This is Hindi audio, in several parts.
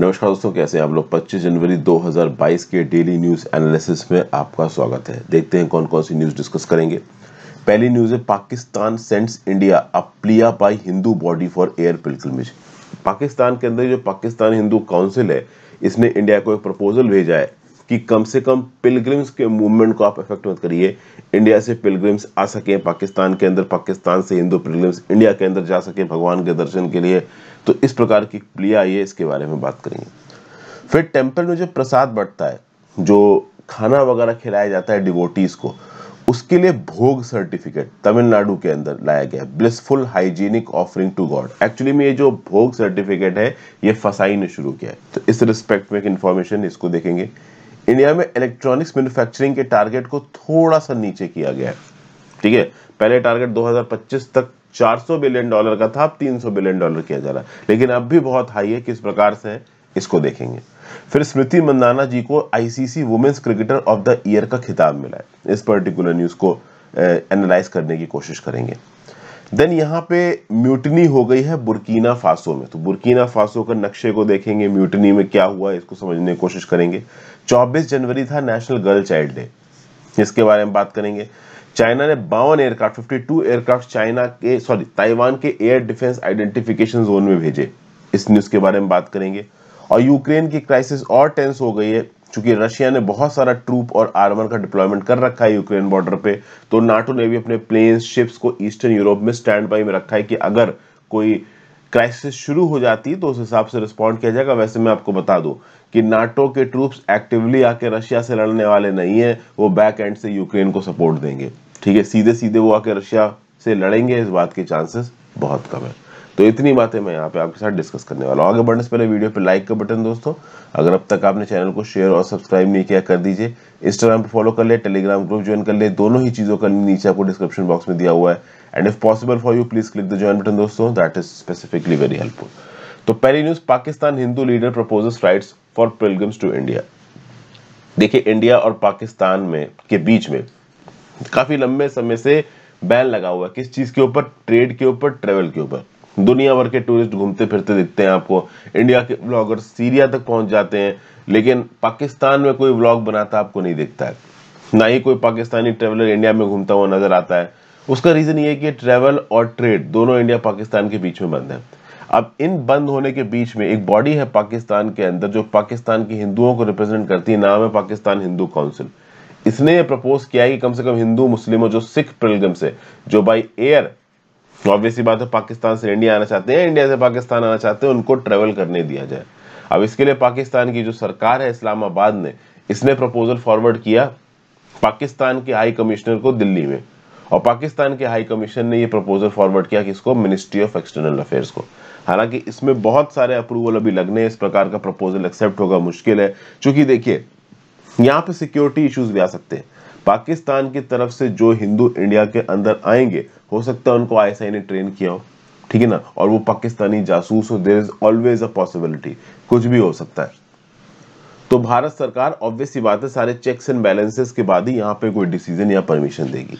नमस्कार दोस्तों कैसे हैं आप लोग 25 जनवरी 2022 के डेली न्यूज़ एनालिसिस में आपका स्वागत है देखते हैं कौन कौन सी न्यूज़ डिस्कस करेंगे पहली न्यूज़ है Pakistan sends India a plea by Hindu body for air pilgrimages Pakistan के अंदर जो पाकिस्तान हिंदू काउंसिल है इसने इंडिया को एक प्रपोजल भेजा है कि कम से कम पिलग्रिम्स के मूवमेंट को आप इफेक्ट मत करिए इंडिया से पिलग्रिम्स आ सके पाकिस्तान के अंदर पाकिस्तान से हिंदू पिलग्रिम्स इंडिया के अंदर जा सके भगवान के दर्शन के लिए तो इस प्रकार की प्लिया है इसके बारे में बात करेंगे फिर टेम्पल में जो प्रसाद बढ़ता है जो खाना वगैरह खिलाया जाता है डिवोटीज़ को उसके लिए भोग सर्टिफिकेट तमिलनाडु के अंदर लाया गया blissful hygienic offering to god actually में ये जो भोग सर्टिफिकेट है ये फसाई ने शुरू किया है तो इस रिस्पेक्ट में एक इन्फॉर्मेशन इसको देखेंगे इंडिया में इलेक्ट्रॉनिक्स मैन्युफैक्चरिंग के टारगेट को थोड़ा सा नीचे किया गया है ठीक है पहले टारगेट 2025 तक 400 बिलियन डॉलर का था अब 300 बिलियन डॉलर किया जा रहा है लेकिन अब भी बहुत हाई है किस प्रकार से है इसको देखेंगे फिर स्मृति मंदाना जी को ICC women's cricketer of the year का खिताब मिला है इस पर्टिकुलर न्यूज को एनालाइज करने की कोशिश करेंगे देन यहाँ पे म्यूटनी हो गई है बुरकीना फासो में तो बुरकीना फासो का नक्शे को देखेंगे म्यूटनी में क्या हुआ इसको समझने की कोशिश करेंगे 24 जनवरी था नेशनल गर्ल चाइल्ड डे इसके बारे में बात करेंगे चाइना ने बावन एयरक्राफ्ट 52 एयरक्राफ्ट चाइना के सॉरी ताइवान के एयर डिफेंस आइडेंटिफिकेशन जोन में भेजे इस न्यूज के बारे में बात करेंगे और यूक्रेन की क्राइसिस और टेंस हो गई है चूंकि रशिया ने बहुत सारा ट्रूप और आर्मर का डिप्लॉयमेंट कर रखा है यूक्रेन बॉर्डर पे तो नाटो ने भी अपने प्लेन्स शिप्स को ईस्टर्न यूरोप में स्टैंड बाई में रखा है कि अगर कोई क्राइसिस शुरू हो जाती है तो उस हिसाब से रिस्पॉन्ड किया जाएगा वैसे मैं आपको बता दूं कि नाटो के ट्रूप्स एक्टिवली आके रशिया से लड़ने वाले नहीं है वो बैक एंड से यूक्रेन को सपोर्ट देंगे ठीक है सीधे सीधे वो आके रशिया से लड़ेंगे इस बात के चांसेस बहुत कम है तो इतनी बातें मैं यहाँ पे आपके साथ डिस्कस करने वाला हूँ आगे बढ़ने से पहले वीडियो पे लाइक का बटन दोस्तों अगर अब तक आपने चैनल को शेयर और सब्सक्राइब नहीं किया कर दीजिए इंस्टाग्राम पे फॉलो कर ले टेलीग्राम ग्रुप ज्वाइन कर ले दोनों ही चीज़ों का नीचे आपको डिस्क्रिप्शन बॉक्स में दिया हुआ है and if possible for you please click the join button दोस्तों that is specifically very helpful तो पहली news Pakistan Hindu leader proposes right for pilgrims to India देखिए इंडिया और पाकिस्तान में के बीच में काफी लंबे समय से बैन लगा हुआ है किस चीज के ऊपर ट्रेड के ऊपर ट्रेवल के ऊपर दुनिया भर के टूरिस्ट घूमते फिरते दिखते हैं आपको इंडिया के ब्लॉगर सीरिया तक पहुंच जाते हैं लेकिन पाकिस्तान में कोई ब्लॉग बनाता आपको नहीं दिखता है ना ही कोई पाकिस्तानी ट्रेवलर इंडिया में घूमता हुआ नजर आता है उसका रीजन ये कि ट्रेवल और ट्रेड दोनों इंडिया पाकिस्तान के बीच में बंद है अब इन बंद होने के बीच में एक बॉडी है पाकिस्तान के अंदर जो पाकिस्तान के हिंदुओं को रिप्रेजेंट करती है नाम है पाकिस्तान हिंदू काउंसिल इसने ये प्रपोज किया है कि कम से कम हिंदू मुस्लिम और जो सिख प्रिलगम है जो बाई एयर ऑब्वियसली तो बात है पाकिस्तान से इंडिया आना चाहते हैं इंडिया से पाकिस्तान आना चाहते हैं उनको ट्रेवल करने दिया जाए अब इसके लिए पाकिस्तान की जो सरकार है इस्लामाबाद ने इसने प्रपोजल फॉरवर्ड किया पाकिस्तान के हाई कमिश्नर को दिल्ली में और पाकिस्तान के हाई कमीशन ने ये प्रपोजल फॉरवर्ड किया किसको मिनिस्ट्री ऑफ एक्सटर्नल अफेयर्स को हालांकि इसमें बहुत सारे अप्रूवल अभी लगने इस प्रकार का प्रपोजल एक्सेप्ट होगा मुश्किल है क्योंकि देखिए यहाँ पे सिक्योरिटी इश्यूज भी आ सकते हैं पाकिस्तान की तरफ से जो हिंदू इंडिया के अंदर आएंगे हो सकता है उनको आईएसआई ने ट्रेन किया हो ठीक है ना और वो पाकिस्तानी जासूस हो there is always a possibility कुछ भी हो सकता है तो भारत सरकार ऑब्वियसली बात है सारे चेक्स एंड बैलेंसेस के बाद ही यहाँ पे कोई डिसीजन या परमिशन देगी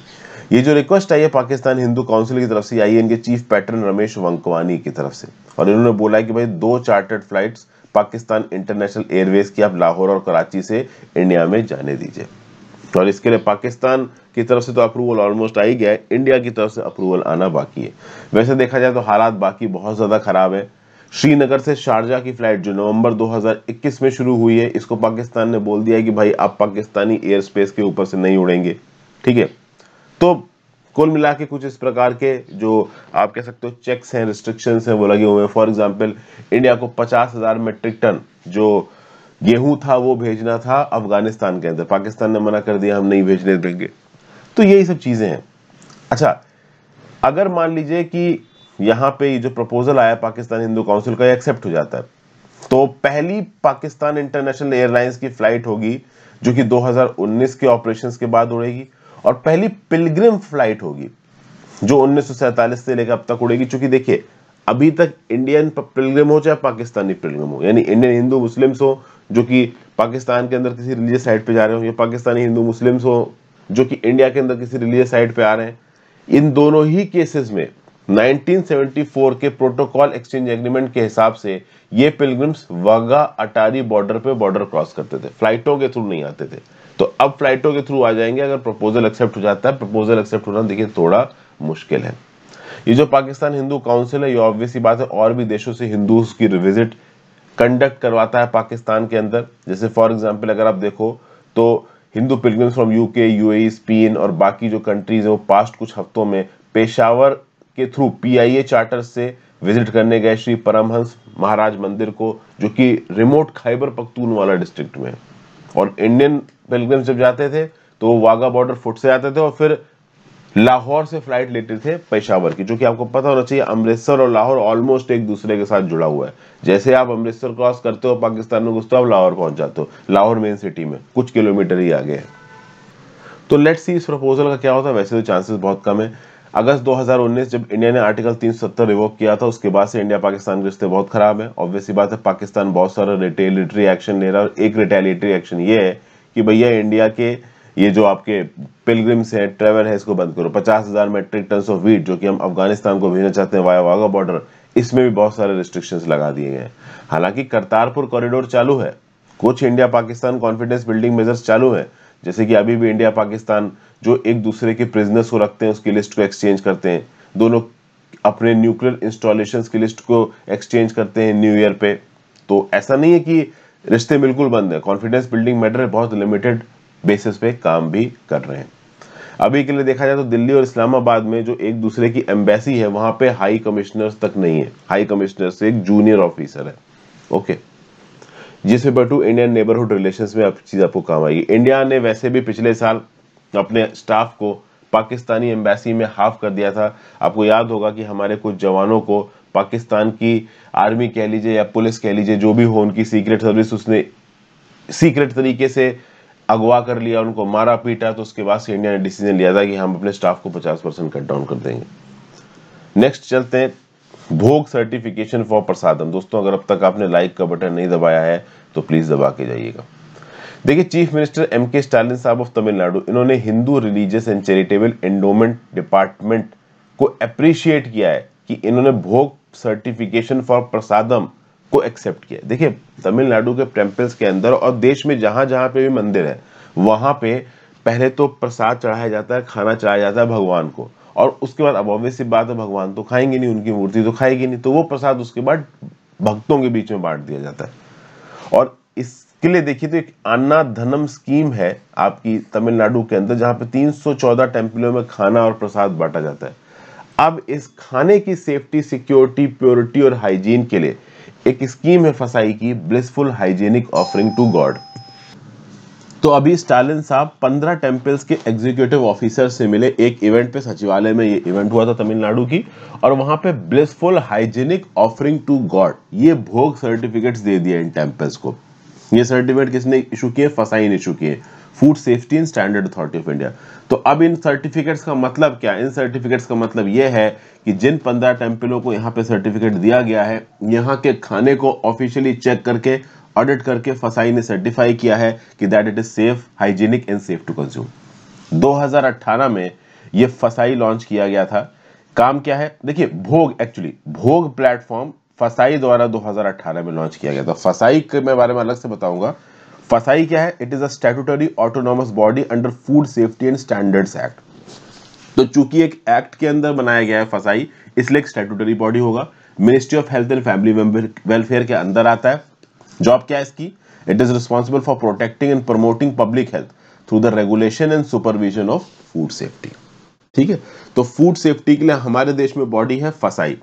ये जो रिक्वेस्ट आई है पाकिस्तान हिंदू काउंसिल की तरफ से आई है इनके चीफ पैटर्न रमेश वंकवानी की तरफ से और इन्होंने बोला है कि भाई दो chartered flights Pakistan international airways की आप लाहौर और कराची से इंडिया में जाने दीजिए तो और इसके लिए पाकिस्तान की तरफ से तो अप्रूवल ऑलमोस्ट आ ही गया है इंडिया की तरफ से अप्रूवल आना बाकी है वैसे देखा जाए तो हालात बाकी बहुत ज़्यादा ख़राब है श्रीनगर से शारजा की फ़्लाइट जो नवंबर 2021 में शुरू हुई है इसको पाकिस्तान ने बोल दिया कि भाई आप पाकिस्तानी एयर स्पेस के ऊपर से नहीं उड़ेंगे ठीक है तो कुल मिला के कुछ इस प्रकार के जो आप कह सकते हो चेक्स हैं रिस्ट्रिक्शंस हैं वो लगे हुए हैं फॉर एग्जांपल इंडिया को पचास हज़ार मेट्रिक टन जो गेहूं था वो भेजना था अफगानिस्तान के अंदर पाकिस्तान ने मना कर दिया हम नहीं भेजने देंगे तो यही सब चीजें हैं अच्छा अगर मान लीजिए कि यहां पे जो प्रपोजल आया पाकिस्तान हिंदू काउंसिल का एक्सेप्ट हो जाता है तो पहली पाकिस्तान इंटरनेशनल एयरलाइंस की फ्लाइट होगी जो कि 2019 के ऑपरेशंस के बाद उड़ेगी और पहली पिलग्रिम फ्लाइट होगी जो उन्नीस से लेकर अब तक उड़ेगी चूंकि देखिए अभी तक इंडियन पिलग्रम हो चाहे पाकिस्तानी पिलग्रम हो यानी इंडियन हिंदू मुस्लिम्स हो जो कि पाकिस्तान के अंदर किसी रिलीजियस साइड पे जा रहे हो या पाकिस्तानी हिंदू मुस्लिम्स हो जो कि इंडिया के अंदर किसी रिलीजियस साइड पे आ रहे हैं इन दोनों ही केसेस में 1974 के प्रोटोकॉल एक्सचेंज एग्रीमेंट के हिसाब से ये पिलग्रिम्स वाघा अटारी बॉर्डर पे बॉर्डर क्रॉस करते थे फ्लाइटों के थ्रू नहीं आते थे तो अब फ्लाइटों के थ्रू आ जाएंगे अगर प्रपोजल एक्सेप्ट हो जाता है प्रपोजल एक्सेप्ट होना देखिए थोड़ा मुश्किल है ये जो पाकिस्तान हिंदू काउंसिल है ये ऑब्वियसली बात है और भी देशों से हिंदू की विजिट कंडक्ट करवाता है पाकिस्तान के अंदर जैसे फॉर एग्जाम्पल अगर आप देखो तो Hindu pilgrims from UK U Spain और बाकी जो कंट्रीज हैं वो पास्ट कुछ हफ्तों में पेशावर के थ्रू पी चार्टर से विजिट करने गए श्री परमहंस महाराज मंदिर को जो कि रिमोट खैबर वाला डिस्ट्रिक्ट में और इंडियन पिलग्रम्स जब जाते थे तो वो वाघा बॉर्डर फुट से आते थे और फिर लाहौर से फ्लाइट लेते थे पेशावर की जो कि आपको पता होना चाहिए अमृतसर और लाहौर ऑलमोस्ट एक दूसरे के साथ जुड़ा हुआ है जैसे आप अमृतसर क्रॉस करते हो पाकिस्तान में घुसते हो आप लाहौर पहुंच जाते हो लाहौर मेन सिटी में कुछ किलोमीटर ही आगे है तो लेट्स सी इस प्रपोजल का क्या होता है वैसे तो चांसेस बहुत कम है अगस्त 2019 जब इंडिया ने आर्टिकल 370 रिवोक किया था उसके बाद से इंडिया पाकिस्तान के रिश्ते बहुत खराब है ऑब्वियसली बात है पाकिस्तान बहुत सारा रिटेलिटरी एक्शन ले रहा है और एक रिटेलिटरी एक्शन ये है कि भैया इंडिया के ये जो आपके पिलग्रिम्स हैं ट्रेवल है इसको बंद करो पचास हज़ार मेट्रिक टन ऑफ वीट जो कि हम अफगानिस्तान को भेजना चाहते हैं वाया वाघा बॉर्डर इसमें भी बहुत सारे रिस्ट्रिक्शंस लगा दिए गए हालांकि करतारपुर कॉरिडोर चालू है कुछ India Pakistan confidence building measures चालू है जैसे कि अभी भी इंडिया पाकिस्तान जो एक दूसरे के प्रिजनर्स को रखते हैं उसकी लिस्ट को एक्सचेंज करते हैं दोनों अपने न्यूक्लियर इंस्टॉलेशन की लिस्ट को एक्सचेंज करते हैं न्यू ईयर पे तो ऐसा नहीं है कि रिश्ते बिल्कुल बंद है कॉन्फिडेंस बिल्डिंग मैटर बहुत लिमिटेड बेसिस पे काम भी कर रहे हैं अभी के लिए देखा जाए तो दिल्ली और इस्लामाबाद में जो एक दूसरे की एम्बेसी है वहां पे हाई कमिश्नर्स तक नहीं है हाई कमिश्नर से एक जूनियर ऑफिसर है ओके जिस paper to Indian neighbourhood relation में आप चीज आपको काम आएगी इंडिया ने वैसे भी पिछले साल अपने स्टाफ को पाकिस्तानी एम्बेसी में हाफ कर दिया था आपको याद होगा कि हमारे कुछ जवानों को पाकिस्तान की आर्मी कह लीजिए या पुलिस कह लीजिए जो भी हो उनकी सीक्रेट सर्विस उसने सीक्रेट तरीके से अगवा कर लिया उनको मारा पीटा तो उसके बाद से इंडिया ने डिसीजन लिया था कि हम अपने स्टाफ को 50 परसेंट कट डाउन कर देंगे नेक्स्ट चलते हैं भोग सर्टिफिकेशन फॉर प्रसादम दोस्तों अगर अब तक आपने लाइक का बटन नहीं दबाया है तो प्लीज़ दबा के जाइएगा देखिए chief minister M K Stalin साहब ऑफ तमिलनाडु इन्होंने Hindu religious and charitable endowment department को अप्रिशिएट किया है कि इन्होंने भोग सर्टिफिकेशन फॉर प्रसादम को एक्सेप्ट किया देखिए तमिलनाडु के टेम्पल्स के अंदर और देश में जहां जहां पे भी मंदिर है वहां पे पहले तो प्रसाद चढ़ाया जाता है खाना चढ़ाया जाता है भगवान को और उसके बाद अब ऑब्वियस सी बात है भगवान तो खाएंगे नहीं उनकी मूर्ति तो खाएगी नहीं तो वो प्रसाद उसके बाद भक्तों के बीच में बांट दिया जाता है और इसके लिए देखिए तो एक अन्ना धनम स्कीम है आपकी तमिलनाडु के अंदर जहां पे 314 टेम्पलों में खाना और प्रसाद बांटा जाता है अब इस खाने की सेफ्टी सिक्योरिटी प्योरिटी और हाइजीन के लिए एक स्कीम है फसाई की blissful hygienic offering to God तो अभी स्टालिन साहब पंद्रह टेम्पल्स के एग्जीक्यूटिव ऑफिसर से मिले एक इवेंट पे सचिवालय में ये इवेंट हुआ था तमिलनाडु की और वहां पे blissful hygienic offering to God ये भोग सर्टिफिकेट्स दे दिए इन टेम्पल्स को ये सर्टिफिकेट किसने इशू किए फसाई ने इशू किए food safety and standard authority of India तो अब इन सर्टिफिकेट्स का मतलब क्या इन सर्टिफिकेट्स का मतलब यह है कि जिन पंद्रह टेम्पलों को यहाँ पे सर्टिफिकेट दिया गया है यहाँ के खाने को ऑफिशियली चेक करके ऑडिट करके फसाई ने सर्टिफाई किया है कि that it is safe hygienic and safe to consume 2018 में यह फसाई लॉन्च किया गया था काम क्या है देखिए भोग एक्चुअली भोग प्लेटफॉर्म फसाई द्वारा 2018 में लॉन्च किया गया था फसाई के बारे में अलग से बताऊंगा फसाई क्या है it is a statutory autonomous body under food safety and standards act तो चूंकि एक एक्ट के अंदर बनाया गया है फसाई इसलिए एक स्टेटूटरी बॉडी होगा ministry of health and family welfare के अंदर आता है जॉब क्या है इसकी it is responsible for protecting and promoting public health through the regulation and supervision of food safety ठीक है तो फूड सेफ्टी के लिए हमारे देश में बॉडी है फसाई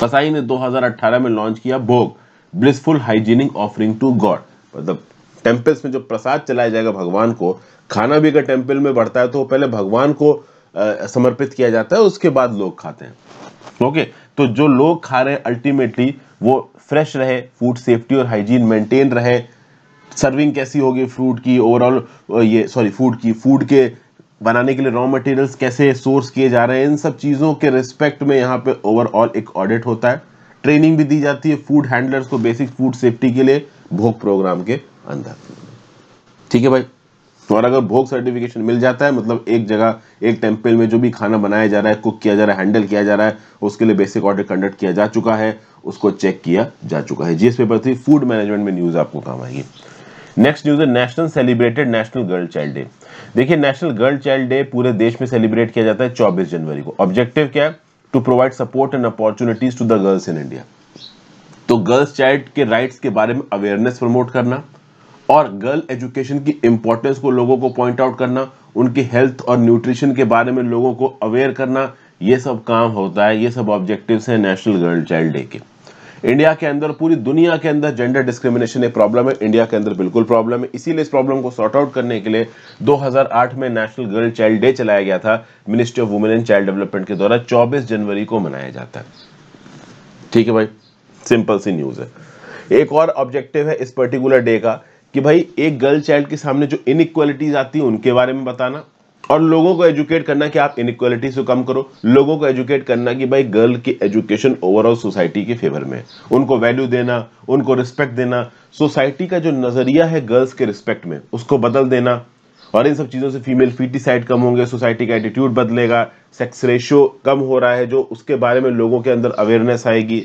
फसाई ने 2018 में लॉन्च किया भोग blissful hygienic offering to God मतलब टेम्पल्स में जो प्रसाद चलाया जाएगा भगवान को खाना भी अगर टेम्पल में बढ़ता है तो पहले भगवान को आ, समर्पित किया जाता है उसके बाद लोग खाते हैं ओके तो जो लोग खा रहे हैं अल्टीमेटली वो फ्रेश रहे फूड सेफ्टी और हाइजीन मेंटेन रहे सर्विंग कैसी होगी फ्रूट की ओवरऑल ये सॉरी फूड की फूड के बनाने के लिए रॉ मटेरियल्स कैसे सोर्स किए जा रहे हैं इन सब चीज़ों के रिस्पेक्ट में यहाँ पे ओवरऑल एक ऑडिट होता है ट्रेनिंग भी दी जाती है फूड हैंडलर्स को बेसिक फूड सेफ्टी के लिए भोग प्रोग्राम के अंधात्मा ठीक है भाई और अगर भोग सर्टिफिकेशन मिल जाता है मतलब एक जगह एक टेम्पल में जो भी खाना बनाया जा रहा है कुक किया जा रहा है हैंडल किया जा रहा है उसके लिए बेसिक ऑर्डर कंडक्ट किया जा चुका है उसको चेक किया जा चुका है GS paper three food management में न्यूज आपको काम आएगी नेक्स्ट न्यूज है national celebrated national girl child day देखिए नेशनल गर्ल चाइल्ड डे पूरे देश में सेलिब्रेट किया जाता है चौबीस जनवरी को ऑब्जेक्टिव क्या है to provide support and opportunities to the girls in India तो गर्ल्स चाइल्ड के राइट्स के बारे में अवेयरनेस प्रमोट करना और गर्ल एजुकेशन की इम्पोर्टेंस को लोगों को पॉइंट आउट करना उनकी हेल्थ और न्यूट्रिशन के बारे में लोगों को अवेयर करना ये सब काम होता है ये सब ऑब्जेक्टिव्स हैं नेशनल गर्ल चाइल्ड डे के इंडिया के अंदर पूरी दुनिया के अंदर जेंडर डिस्क्रिमिनेशन एक प्रॉब्लम है इंडिया के अंदर बिल्कुल प्रॉब्लम है इसीलिए इस प्रॉब्लम को सॉर्ट आउट करने के लिए 2008 में नेशनल गर्ल चाइल्ड डे चलाया गया था ministry of women and child development के द्वारा 24 जनवरी को मनाया जाता है ठीक है भाई सिंपल सी न्यूज है एक और ऑब्जेक्टिव है इस पर्टिकुलर डे का कि भाई एक गर्ल चाइल्ड के सामने जो इनक्वालिटीज आती हैं उनके बारे में बताना और लोगों को एजुकेट करना कि आप इनक्वालिटीज को कम करो लोगों को एजुकेट करना कि भाई गर्ल की एजुकेशन ओवरऑल सोसाइटी के फेवर में उनको वैल्यू देना उनको रिस्पेक्ट देना सोसाइटी का जो नजरिया है गर्ल्स के रिस्पेक्ट में उसको बदल देना और इन सब चीज़ों से फीमेल फीटिसाइड कम होंगे सोसाइटी का एटीट्यूड बदलेगा सेक्स रेशियो कम हो रहा है जो उसके बारे में लोगों के अंदर अवेयरनेस आएगी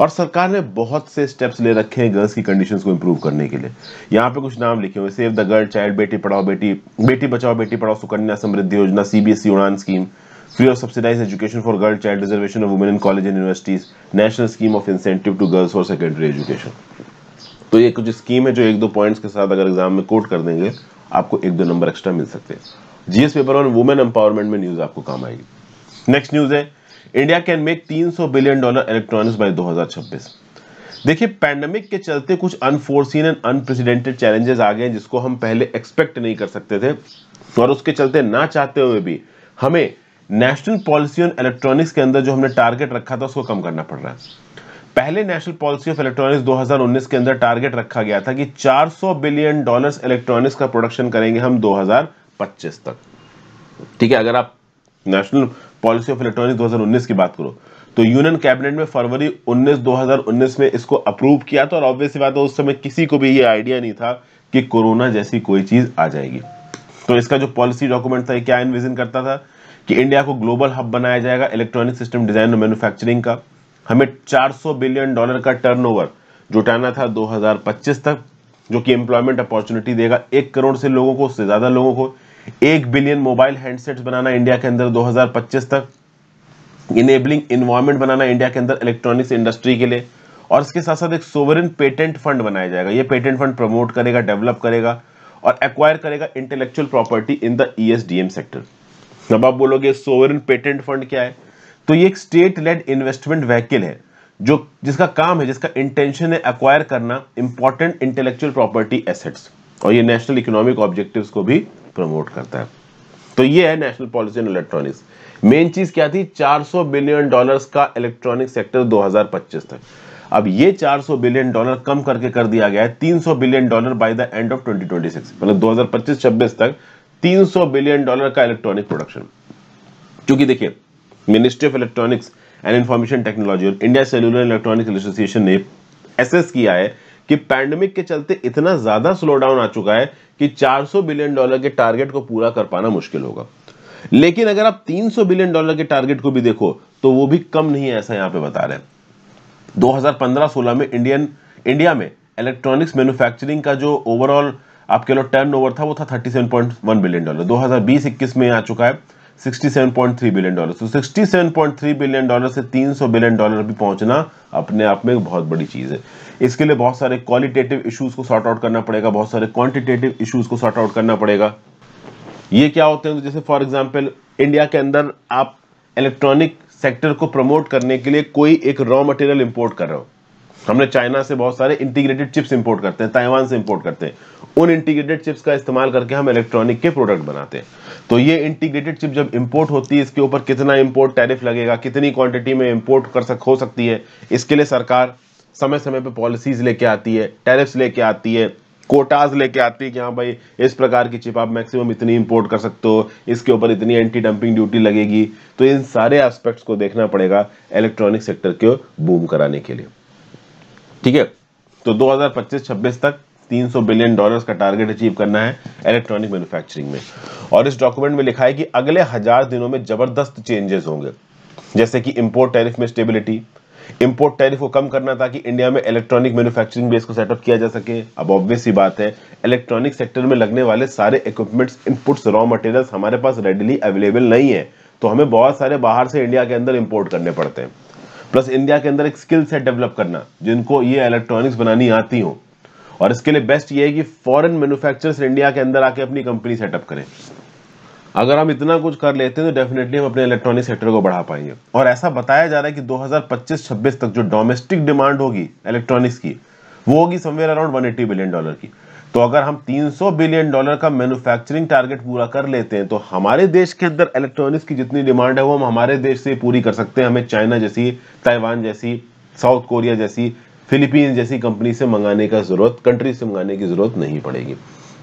और सरकार ने बहुत से स्टेप्स ले रखे हैं गर्ल्स की कंडीशंस को इम्प्रूव करने के लिए यहाँ पे कुछ नाम लिखे हुए सेव द गर्ल चाइल्ड बेटी पढ़ाओ बेटी बेटी बचाओ बेटी पढ़ाओ Sukanya Samriddhi Yojana CBSE e Udaan scheme free of subsidize education for girl child reservation of women in college and universities national scheme of incentive to girls for secondary education तो ये कुछ स्कीम है जो एक दो पॉइंट्स के साथ अगर एग्जाम में कोट कर देंगे आपको एक दो नंबर एक्स्ट्रा मिल सकते हैं GS paper one women empowerment में न्यूज आपको काम आएगी नेक्स्ट न्यूज है India can make 300 billion dollar electronics by 2026 देखिए पैंडमिक के चलते कुछ अनफोर्सिन एंड अनप्रेसिडेंटेड चैलेंजेस आ गए हैं जिसको हम पहले एक्सपेक्ट नहीं कर सकते थे और उसके चलते ना चाहते हुए भी हमें नेशनल पॉलिसी ऑन इलेक्ट्रॉनिक्स के अंदर जो हमने टारगेट रखा था उसको कम करना पड़ रहा है पहले नेशनल पॉलिसी ऑफ इलेक्ट्रॉनिक्स 2019 के अंदर टारगेट रखा गया था कि 400 बिलियन डॉलर्स इलेक्ट्रॉनिक्स का प्रोडक्शन करेंगे हम 2025 तक ठीक है अगर आप नेशनल पॉलिसी ऑफ इलेक्ट्रॉनिक 2019 की बात करो तो यूनियन कैबिनेट में फरवरी 19 2019 में इसको अप्रूव किया था और ऑब्वियसली बात है उस समय किसी को भी ये आइडिया नहीं था कि कोरोना जैसी कोई चीज आ जाएगी तो इसका जो पॉलिसी डॉक्यूमेंट था क्या इन्विजन करता था कि इंडिया को ग्लोबल हब बनाया जाएगा इलेक्ट्रॉनिक सिस्टम डिजाइन और मैन्युफैक्चरिंग का हमें 400 बिलियन डॉलर का टर्नओवर जुटाना था 2025 तक जो कि एम्प्लॉयमेंट अपॉर्चुनिटी देगा एक करोड़ से लोगों को उससे ज़्यादा लोगों को एक बिलियन मोबाइल हैंडसेट्स बनाना इंडिया के अंदर 2025 तक इनेबलिंग इन्वायरमेंट बनाना इंडिया के अंदर इलेक्ट्रॉनिक्स इंडस्ट्री के लिए और इसके साथ साथ एक सोवरिन पेटेंट फंड बनाया जाएगा ये पेटेंट फंड प्रमोट करेगा डेवलप करेगा और एक्वायर करेगा intellectual property in the ESDM sector अब आप बोलोगे सोवरिन पेटेंट फंड क्या है तो ये एक स्टेट लेड इन्वेस्टमेंट व्हीकल है जो जिसका काम है जिसका इंटेंशन है एक्वायर करना इंपॉर्टेंट इंटेलेक्चुअल प्रॉपर्टी एसेट्स और ये नेशनल इकोनॉमिक ऑब्जेक्टिव्स को भी प्रमोट करता है तो ये है national policy on electronics main चीज क्या थी 400 बिलियन डॉलर्स का इलेक्ट्रॉनिक सेक्टर 2025 तक अब ये 400 बिलियन डॉलर कम करके कर दिया गया है 300 billion dollar by the end of 2026 मतलब 2025-26 तक 300 बिलियन डॉलर का इलेक्ट्रॉनिक प्रोडक्शन क्योंकि देखिए ministry of electronics and information technology और इंडिया सेलुलर इलेक्ट्रॉनिक्स एसोसिएशन ने एसेस किया है कि पैंडमिक के चलते इतना ज्यादा स्लो डाउन आ चुका है कि 400 बिलियन डॉलर के टारगेट को पूरा कर पाना मुश्किल होगा लेकिन अगर आप 300 बिलियन डॉलर के टारगेट को भी देखो तो वो भी कम नहीं है ऐसा यहां पे बता रहे हैं 2015-16 में इंडियन इंडिया में इलेक्ट्रॉनिक्स मैन्युफैक्चरिंग का जो ओवरऑल आपके लो टर्न था वो था थर्टी बिलियन डॉलर दो हजार में आ चुका है 67.3 बिलियन डॉलर तो 67.3 बिलियन डॉलर से 300 बिलियन डॉलर भी पहुंचना अपने आप में एक बहुत बड़ी चीज़ है इसके लिए बहुत सारे क्वालिटेटिव इश्यूज को सॉर्ट आउट करना पड़ेगा बहुत सारे क्वांटिटेटिव इश्यूज को सॉर्ट आउट करना पड़ेगा ये क्या होते हैं जैसे फॉर एग्जाम्पल इंडिया के अंदर आप इलेक्ट्रॉनिक सेक्टर को प्रमोट करने के लिए कोई एक रॉ मटेरियल इंपोर्ट कर रहे हो हमने चाइना से बहुत सारे इंटीग्रेटेड चिप्स इंपोर्ट करते हैं ताइवान से इंपोर्ट करते हैं उन इंटीग्रेटेड चिप्स का इस्तेमाल करके हम इलेक्ट्रॉनिक के प्रोडक्ट बनाते हैं तो ये इंटीग्रेटेड चिप जब इंपोर्ट होती है इसके ऊपर कितना इंपोर्ट टैरिफ लगेगा कितनी क्वांटिटी में इंपोर्ट कर सक हो सकती है इसके लिए सरकार समय समय पर पॉलिसीज लेके आती है टैरिफ्स लेके आती है कोटाज लेके आती है कि हाँ भाई इस प्रकार की चिप आप मैक्सिमम इतनी इंपोर्ट कर सकते हो इसके ऊपर इतनी एंटी डंपिंग ड्यूटी लगेगी तो इन सारे एस्पेक्ट्स को देखना पड़ेगा इलेक्ट्रॉनिक सेक्टर के बूम कराने के लिए ठीक है तो दो हजार तक 300 बिलियन डॉलर्स का टारगेट अचीव करना है इलेक्ट्रॉनिक मैन्युफैक्चरिंग में और इस डॉक्यूमेंट में लिखा है कि अगले हजार दिनों में जबरदस्त चेंजेस होंगे जैसे कि इम्पोर्ट टैरिफ में स्टेबिलिटी इंपोर्ट टैरिफ को कम करना ताकि इंडिया में इलेक्ट्रॉनिक मैन्युफैक्चरिंग बेस को सेटअप किया जा सके अब ऑब्वियस ही बात है इलेक्ट्रॉनिक सेक्टर में लगने वाले सारे इक्विपमेंट्स इनपुट्स रॉ मटेरियल्स हमारे पास रेडिली अवेलेबल नहीं है तो हमें बहुत सारे बाहर से इंडिया के अंदर इंपोर्ट करने पड़ते हैं प्लस इंडिया के अंदर एक स्किल सेट डेवलप करना जिनको ये इलेक्ट्रॉनिक्स बनानी आती हूँ और इसके लिए बेस्ट ये है कि फॉरेन मैन्युफैक्चरर्स इंडिया के अंदर आके अपनी कंपनी सेटअप करें अगर हम इतना कुछ कर लेते हैं तो डेफिनेटली हम अपने इलेक्ट्रॉनिक सेक्टर को बढ़ा पाएंगे और ऐसा बताया जा रहा है कि 2025-26 तक जो डोमेस्टिक डिमांड होगी इलेक्ट्रॉनिक्स की वो होगी समवेयर अराउंड 180 बिलियन डॉलर की तो अगर हम 300 बिलियन डॉलर का मैन्युफैक्चरिंग टारगेट पूरा कर लेते हैं तो हमारे देश के अंदर इलेक्ट्रॉनिक्स की जितनी डिमांड है वो हम हमारे देश से पूरी कर सकते हैं हमें चाइना जैसी ताइवान जैसी साउथ कोरिया जैसी फिलीपींस जैसी कंपनी से मंगाने का जरूरत कंट्री से मंगाने की जरूरत नहीं पड़ेगी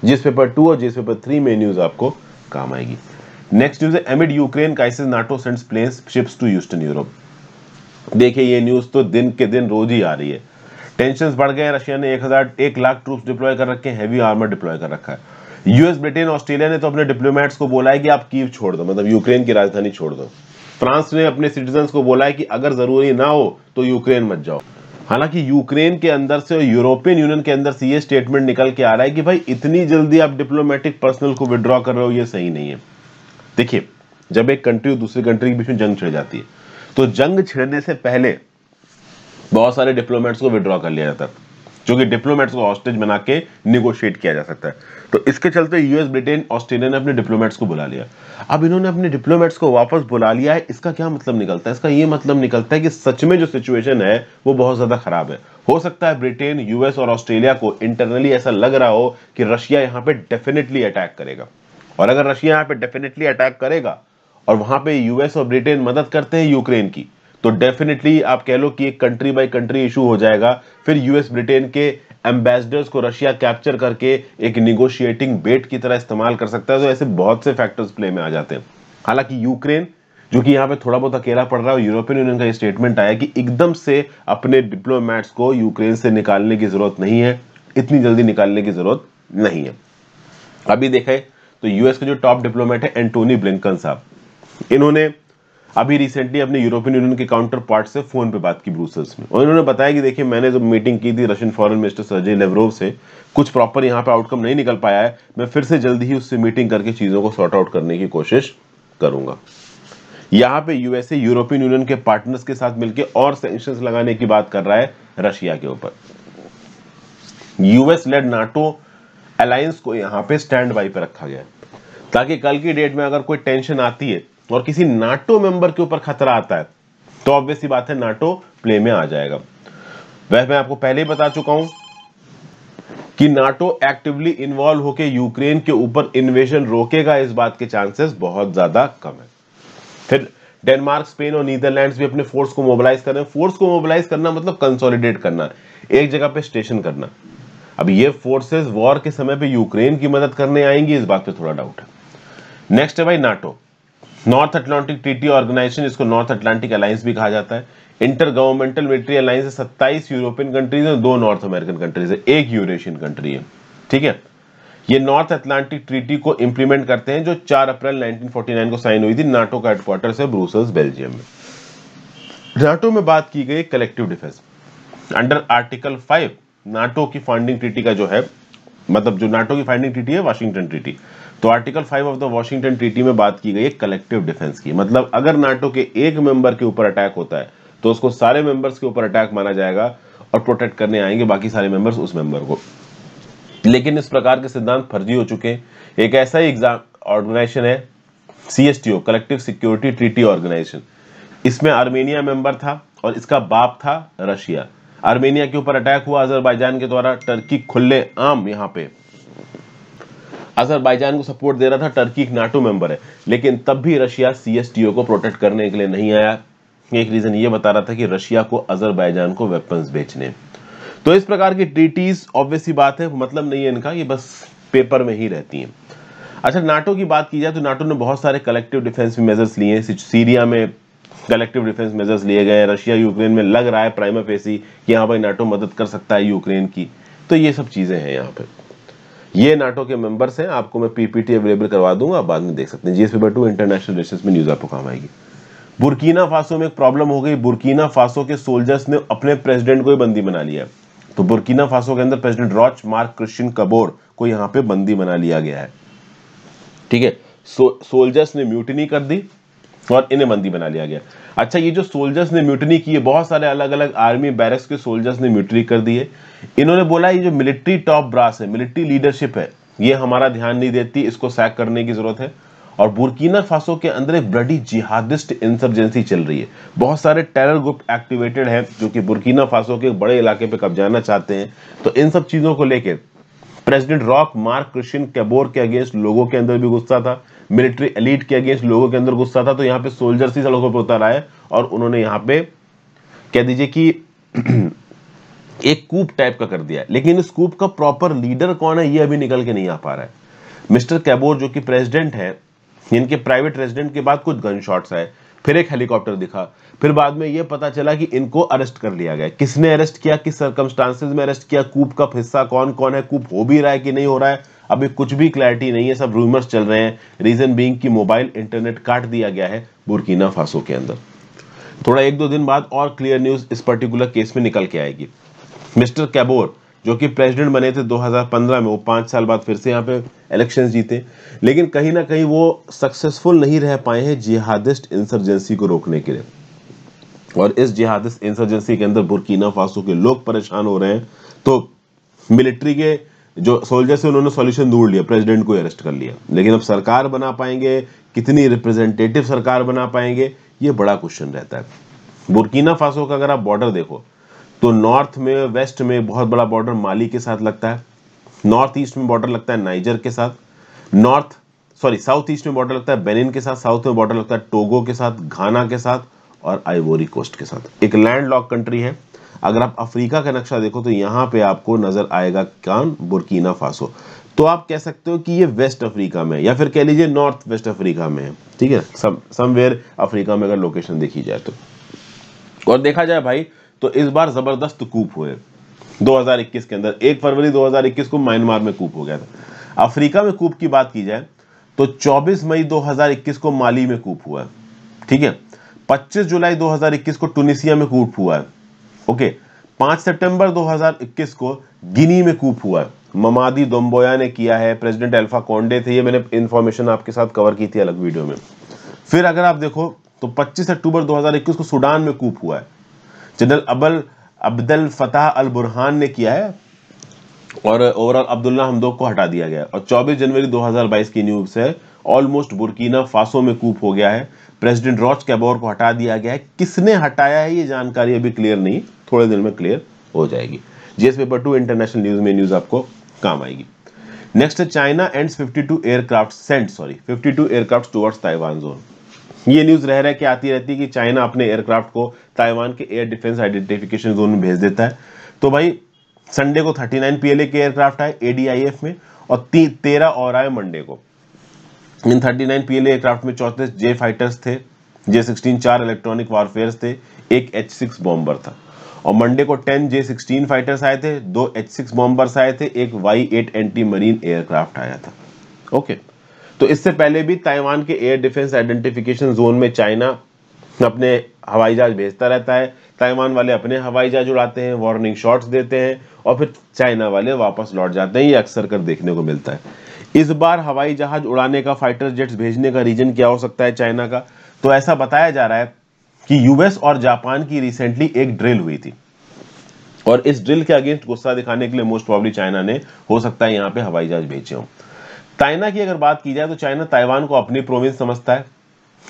जिस पेपर टू और जिस पेपर थ्री में न्यूज आपको काम आएगी नेक्स्ट न्यूज है amid Ukraine crisis NATO sends planes ships to eastern Europe देखिए ये न्यूज तो दिन के दिन रोज ही आ रही है टेंशन बढ़ गए रशिया ने एक हजार एक लाख ट्रूप डिप्लॉय कर रखे हैं हैवी आर्मर डिप्लॉय कर रखा है यूएस ब्रिटेन ऑस्ट्रेलिया ने तो अपने डिप्लोमेट्स को बोला है कि आप कीव छोड़ दो मतलब यूक्रेन की राजधानी छोड़ दो फ्रांस ने अपने सिटीजन को बोला है कि अगर जरूरी ना हो तो यूक्रेन मत जाओ हालांकि यूक्रेन के अंदर से और यूरोपियन यूनियन के अंदर से ये स्टेटमेंट निकल के आ रहा है कि भाई इतनी जल्दी आप डिप्लोमेटिक पर्सनल को विड्रॉ कर रहे हो ये सही नहीं है देखिए जब एक कंट्री और दूसरी कंट्री के बीच में जंग छिड़ जाती है तो जंग छिड़ने से पहले बहुत सारे डिप्लोमेट्स को विड्रॉ कर लिया जाता है जो कि डिप्लोमेट्स को हॉस्टेज बना के निगोशिएट किया जा सकता है तो इसके चलते यूएस ब्रिटेन ऑस्ट्रेलिया ने अपने डिप्लोमेट्स को बुला लिया अब इन्होंने अपने डिप्लोमेट्स को वापस बुला लिया है इसका क्या मतलब निकलता है इसका ये मतलब निकलता है कि सच में जो सिचुएशन है वो बहुत ज्यादा खराब है हो सकता है ब्रिटेन यूएस और ऑस्ट्रेलिया को इंटरनली ऐसा लग रहा हो कि रशिया यहाँ पे डेफिनेटली अटैक करेगा और अगर रशिया यहाँ पे डेफिनेटली अटैक करेगा और वहां पे यूएस और ब्रिटेन मदद करते हैं यूक्रेन की तो डेफिनेटली आप कह लो कि एक कंट्री बाय कंट्री इशू हो जाएगा फिर यूएस ब्रिटेन के एम्बेसडर्स को रशिया कैप्चर करके एक निगोशिएटिंग बेट की तरह इस्तेमाल कर सकता है तो ऐसे बहुत से फैक्टर्स प्ले में आ जाते हैं हालांकि यूक्रेन जो कि यहां पे थोड़ा बहुत अकेला पड़ रहा है यूरोपियन यूनियन का स्टेटमेंट आया कि एकदम से अपने डिप्लोमैट्स को यूक्रेन से निकालने की जरूरत नहीं है इतनी जल्दी निकालने की जरूरत नहीं है अभी देखें तो यूएस के जो टॉप डिप्लोमेट है एंटोनी ब्लिंकन साहब इन्होंने अभी रिसेंटली अपने यूरोपियन यूनियन के काउंटर पार्ट से फोन पे बात की ब्रूसल्स में और इन्होंने बताया कि देखिए मैंने जब मीटिंग की थी Russian foreign minister Sergey Lavrov से कुछ प्रॉपर यहाँ पे आउटकम नहीं निकल पाया है मैं फिर से जल्दी ही उससे मीटिंग करके चीज़ों को सॉर्ट आउट करने की कोशिश करूंगा यहाँ पे यूएसए यूरोपियन यूनियन के पार्टनर्स के साथ मिलकर और सेंक्शन लगाने की बात कर रहा है रशिया के ऊपर यूएस लेड नाटो अलायंस को यहाँ पे स्टैंड बाई पर रखा गया है ताकि कल की डेट में अगर कोई टेंशन आती है और किसी नाटो मेंबर के ऊपर खतरा आता है तो ऑब्वियस ही बात है नाटो प्ले में आ जाएगा वह मैं आपको पहले ही बता चुका हूं कि नाटो एक्टिवली इन्वॉल्व होकर यूक्रेन के ऊपर इन्वेशन रोकेगा इस बात के चांसेस बहुत ज्यादा कम है फिर डेनमार्क स्पेन और नीदरलैंड्स भी अपने फोर्स को मोबिलाइज कर रहे हैं फोर्स को मोबिलाइज करना मतलब कंसोलिडेट करना एक जगह पे स्टेशन करना अब ये फोर्सेस वॉर के समय पे यूक्रेन की मदद करने आएंगी इस बात पे थोड़ा डाउट है नेक्स्ट है भाई NATO North Atlantic Treaty Organization इसको नॉर्थ अटलांटिक अलायंस भी कहा जाता है इंटर गवर्नमेंटल मिलिट्री अलायंस सत्ताईस यूरोपियन कंट्रीज है दो नॉर्थ अमेरिकन कंट्रीज है एक यूरेशियन कंट्री है ठीक है ये नॉर्थ अटलांटिक ट्रीटी को इंप्लीमेंट करते हैं जो 4 अप्रैल 1949 को साइन हुई थी नाटो का हेडक्वार्टर है ब्रूसल्स बेल्जियम में नाटो में बात की गई collective defence under article 5 NATO की फाउंडिंग ट्रीटी का जो है मतलब जो नाटो की फाउंडिंग ट्रीटी है वाशिंगटन ट्रीटी तो article five of the Washington treaty में बात की गई है कलेक्टिव डिफेंस की मतलब अगर नाटो के एक मेंबर के ऊपर अटैक होता है तो उसको सारे मेंबर्स के ऊपर अटैक माना जाएगा और प्रोटेक्ट करने आएंगे बाकी सारे मेंबर्स उस मेंबर को लेकिन इस प्रकार के सिद्धांत फर्जी हो चुके हैं एक ऐसा ही एग्जाम ऑर्गेनाइजेशन है CSTO collective security treaty organization इसमें आर्मेनिया मेंबर था और इसका बाप था रशिया आर्मेनिया के ऊपर अटैक हुआ अजरबैजान के द्वारा टर्की खुले आम यहां पे अजरबैजान को सपोर्ट दे रहा था टर्की एक नाटो मेंबर है लेकिन तब भी रशिया सी को प्रोटेक्ट करने के लिए नहीं आया एक रीजन ये बता रहा था कि रशिया को अजरबैजान को वेपन्स बेचने तो इस प्रकार की ट्रीटीज ऑब्वियसली बात है मतलब नहीं है इनका ये बस पेपर में ही रहती हैं अच्छा नाटो की बात की जाए तो नाटो ने बहुत सारे कलेक्टिव डिफेंस मेजर्स लिए हैं सीरिया में कलेक्टिव डिफेंस मेजर्स लिए गए रशिया यूक्रेन में लग रहा है प्राइमा फेसी कि हाँ भाई नाटो मदद कर सकता है यूक्रेन की तो ये सब चीज़ें हैं यहाँ पर ये नाटो के मेंबर्स हैं आपको मैं पीपीटी अवेलेबल करवा दूंगा आप बाद में देख सकते हैं GS paper two international relation में न्यूज़ आपको काम आएगी बुरकीना फासो में एक प्रॉब्लम हो गई बुरकीना फासो के सोल्जर्स ने अपने प्रेसिडेंट को ही बंदी बना लिया तो बुरकीना फासो के अंदर president Roch Marc Christian Kaboré को यहां पे बंदी बना लिया गया है ठीक है सो, सोल्जर्स ने म्यूटिनी कर दी और इन्हें बंदी बना लिया गया अच्छा ये जो सोल्जर्स ने म्यूटनी की है बहुत सारे अलग अलग आर्मी बैरक्स के सोल्जर्स ने म्यूटनी कर दी है इन्होंने बोला ये जो मिलिट्री टॉप ब्रास है मिलिट्री लीडरशिप है ये हमारा ध्यान नहीं देती इसको सैक करने की जरूरत है और बुरकीना फासो के अंदर एक ब्लडी जिहादिस्ट इंसर्जेंसी चल रही है बहुत सारे टेरर ग्रुप एक्टिवेटेड हैं जो कि बुरकीना फासो के बड़े इलाके पे कब्जाना चाहते हैं तो इन सब चीज़ों को लेकर president Roch Marc Christian Kaboré के अगेंस्ट लोगों के अंदर भी गुस्सा था मिलिट्री एलिट के अगेंस्ट लोगों के अंदर गुस्सा था तो यहाँ पे सोल्जर्स ही सड़कों पर उतर आए और उन्होंने यहाँ पे कह दीजिए कि एक कूप टाइप का कर दिया लेकिन इस कूप का प्रॉपर लीडर कौन है ये अभी निकल के नहीं आ पा रहा है मिस्टर कैबोर जो कि प्रेसिडेंट है इनके प्राइवेट रेजिडेंट के बाद कुछ गन शॉट्स आए फिर एक हेलीकॉप्टर दिखा फिर बाद में यह पता चला कि इनको अरेस्ट कर लिया गया किसने अरेस्ट किया किस सर्कमस्टांसिस में अरेस्ट किया कूप का हिस्सा कौन कौन है कूप हो भी रहा है कि नहीं हो रहा है अभी कुछ भी क्लैरिटी नहीं है सब रूमर्स चल रहे हैं रीजन बींग कि मोबाइल इंटरनेट काट दिया गया है बुरकीना फासो के अंदर थोड़ा एक दो दिन बाद और क्लियर न्यूज इस पर्टिकुलर केस में निकल के आएगी मिस्टर कैबोर जो कि प्रेसिडेंट बने थे 2015 में वो पांच साल बाद फिर से यहाँ पे इलेक्शंस जीते लेकिन कहीं ना कहीं वो सक्सेसफुल नहीं रह पाए हैं जिहादिस्ट इंसर्जेंसी को रोकने के लिए और इस जिहादिस्ट इंसर्जेंसी के अंदर बुरकीना फासो के लोग परेशान हो रहे हैं तो मिलिट्री के जो सोल्जर से उन्होंने सॉल्यूशन दूर लिया प्रेसिडेंट को अरेस्ट कर लिया लेकिन अब सरकार बना पाएंगे कितनी रिप्रेजेंटेटिव सरकार बना पाएंगे ये बड़ा क्वेश्चन रहता है बुरकीना फासो का अगर आप बॉर्डर देखो तो नॉर्थ में वेस्ट में बहुत बड़ा बॉर्डर माली के साथ लगता है नॉर्थ ईस्ट में बॉर्डर लगता है नाइजर के साथ नॉर्थ सॉरी साउथ ईस्ट में बॉर्डर लगता है बेनिन के साथ साउथ में बॉर्डर लगता है टोगो के साथ घाना के साथ और आइवोरी कोस्ट के साथ एक लैंड लॉक कंट्री है अगर आप अफ्रीका का नक्शा देखो तो यहाँ पे आपको नज़र आएगा कान बुरकीना फासो तो आप कह सकते हो कि ये वेस्ट अफ्रीका में या फिर कह लीजिए नॉर्थ वेस्ट अफ्रीका में है ठीक है सम समवेयर अफ्रीका में अगर लोकेशन देखी जाए तो और देखा जाए भाई तो इस बार ज़बरदस्त कूप हुए 2021 के अंदर एक फरवरी 2021 को म्यांमार में कूप हो गया था अफ्रीका में कूप की बात की जाए तो 24 मई 2021 को माली में कूप हुआ है ठीक है 25 जुलाई 2021 को टूनिसिया में कूप हुआ है ओके पांच सितंबर 2021 को गिनी में कूप हुआ ममादी दोम्बोया ने किया है प्रेसिडेंट अल्फा कोंडे थे ये मैंने इन्फॉर्मेशन आपके साथ कवर की थी अलग वीडियो में फिर अगर आप देखो तो 25 अक्टूबर 2021 को सूडान में कूप हुआ है जनरल अबल अब्दल फताह अल बुरहान ने किया है और ओवरऑल अब्दुल्ला हमदो को हटा दिया गया और 24 जनवरी 2022 की न्यूज है ऑलमोस्ट बुरकीना फासो में कूप हो गया है प्रेसिडेंट रॉच कैबोर को हटा दिया गया है किसने हटाया है ये जानकारी अभी क्लियर नहीं थोड़े दिन में क्लियर हो जाएगी GS paper two international news में न्यूज आपको काम आएगी नेक्स्ट है China and 52 aircraft sent sorry 52 aircraft towards Taiwan zone ये न्यूज रह रहा है कि आती रहती है कि चाइना अपने एयरक्राफ्ट को ताइवान के एयर डिफेंस आइडेंटिफिकेशन जोन में भेज देता है तो भाई संडे को 39 पीएलए के एयरक्राफ्ट आए एडीआईएफ में और तेरह और आए मंडे को इन 39 पीएलए एयरक्राफ्ट में चौतीस जे फाइटर्स थे जे सिक्सटीन चार इलेक्ट्रॉनिक वारफेयर थे एक एच सिक्स बॉम्बर था और मंडे को टेन जे सिक्सटीन फाइटर्स आए थे दो एच सिक्स बॉम्बर्स आए थे एक Y eight anti marine aircraft आया था ओके तो इससे पहले भी ताइवान के एयर डिफेंस आइडेंटिफिकेशन जोन में चाइना अपने हवाई जहाज भेजता रहता है ताइवान वाले अपने हवाई जहाज उड़ाते हैं वार्निंग शॉट्स देते हैं और फिर चाइना वाले वापस लौट जाते हैं ये अक्सर कर देखने को मिलता है इस बार हवाई जहाज उड़ाने का फाइटर जेट्स भेजने का रीजन क्या हो सकता है चाइना का तो ऐसा बताया जा रहा है कि यूएस और जापान की रिसेंटली एक ड्रिल हुई थी और इस ड्रिल के अगेंस्ट गुस्सा दिखाने के लिए मोस्ट प्रॉब्ली चाइना ने हो सकता है यहां पे हवाई जहाज भेजे हो चाइना की अगर बात की जाए तो चाइना ताइवान को अपनी प्रोविंस समझता है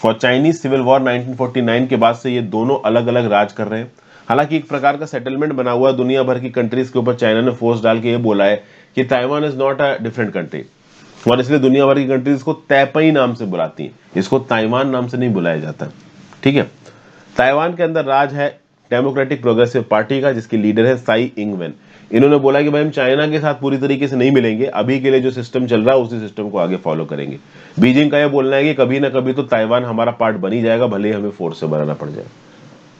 और चाइनीज सिविल वॉर 1949 के बाद से ये दोनों अलग अलग राज कर रहे हैं हालांकि एक प्रकार का सेटलमेंट बना हुआ है दुनिया भर की कंट्रीज के ऊपर चाइना ने फोर्स डाल के ये बोला है कि Taiwan is not a different country और इसलिए दुनिया भर की कंट्रीज को तैपई नाम से बुलाती है इसको ताइवान नाम से नहीं बुलाया जाता ठीक है ताइवान के अंदर राज है डेमोक्रेटिक प्रोग्रेसिव पार्टी का जिसकी लीडर है साई इंगवेन इन्होंने बोला कि भाई हम चाइना के साथ पूरी तरीके से नहीं मिलेंगे अभी के लिए जो सिस्टम चल रहा है उसी सिस्टम को आगे फॉलो करेंगे बीजिंग का यह बोलना है कि कभी ना कभी तो ताइवान हमारा पार्ट बनी जाएगा भले ही हमें फोर्स से बनाना पड़ जाए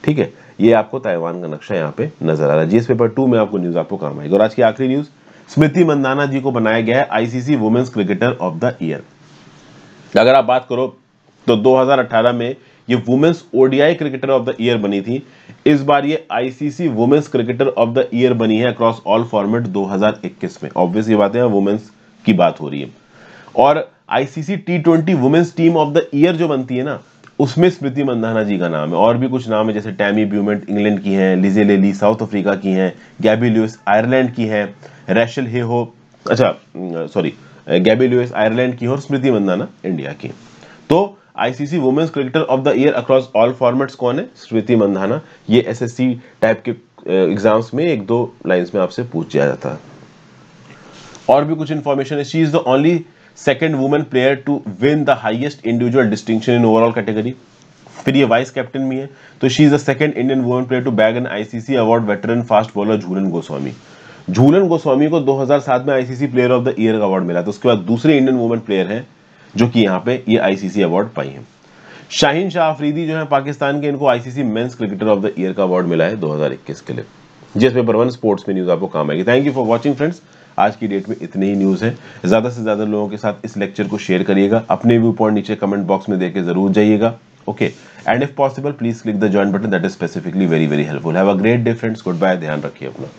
ठीक है ये आपको ताइवान का नक्शा यहाँ पे नजर आ रहा है जीएस पेपर टू में आपको न्यूज आपको काम आएगी और आज की आखिरी न्यूज स्मृति मंदाना जी को बनाया गया है ICC women's cricketer of the year अगर आप बात करो तो 2018 में ये women's ODI cricketer of the year बनी थी इस बार ये ICC women's cricketer of the year बनी है अक्रॉस ऑल फॉर्मेट 2021 में ये बात है वुमेन्स की बात हो रही है और ICC T twenty women's team of the year जो बनती है ना उसमें स्मृति मंदाना जी का नाम है और भी कुछ नाम है जैसे टैमी ब्यूमेंट इंग्लैंड की हैं लिजे लेली साउथ अफ्रीका की हैं गैबी लुइस आयरलैंड की हैं रैशल हे हो अच्छा सॉरी गैबी लुइस आयरलैंड की और स्मृति मंदाना इंडिया की तो ICC women's cricketer of the year across all formats कौन है स्मृति मंधाना ये एसएससी टाइप के एग्जाम्स में एक दो लाइंस में आपसे पूछ दिया जाता है और भी कुछ इन्फॉर्मेशन है she is the only second women player to win the highest individual distinction in overall category फिर ये वाइस कैप्टन भी है तो she is the second Indian women player to bag an ICC award veteran fast bowler Jhulan Goswami Jhulan Goswami को 2007 में ICC player of the year का अवार्ड मिला तो उसके बाद दूसरे इंडियन वुमेन प्लेयर हैं जो कि यहाँ पे ये आईसीसी अवार्ड पाई हैं शाहीन शाह अफरीदी जो है पाकिस्तान के इनको ICC men's cricketer of the year का अवार्ड मिला है 2021 के लिए जिसमें पेपर वन स्पोर्ट्स में न्यूज़ आपको काम आएगी thank you for watching friends आज की डेट में इतनी ही न्यूज़ है ज़्यादा से ज़्यादा लोगों के साथ इस लेक्चर को शेयर करिएगा अपने व्यू पॉइंट नीचे कमेंट बॉक्स में देकर जरूर जाइएगा okay and if possible please click the join button that is specifically very very helpful have a great difference good bye ध्यान रखिए अपना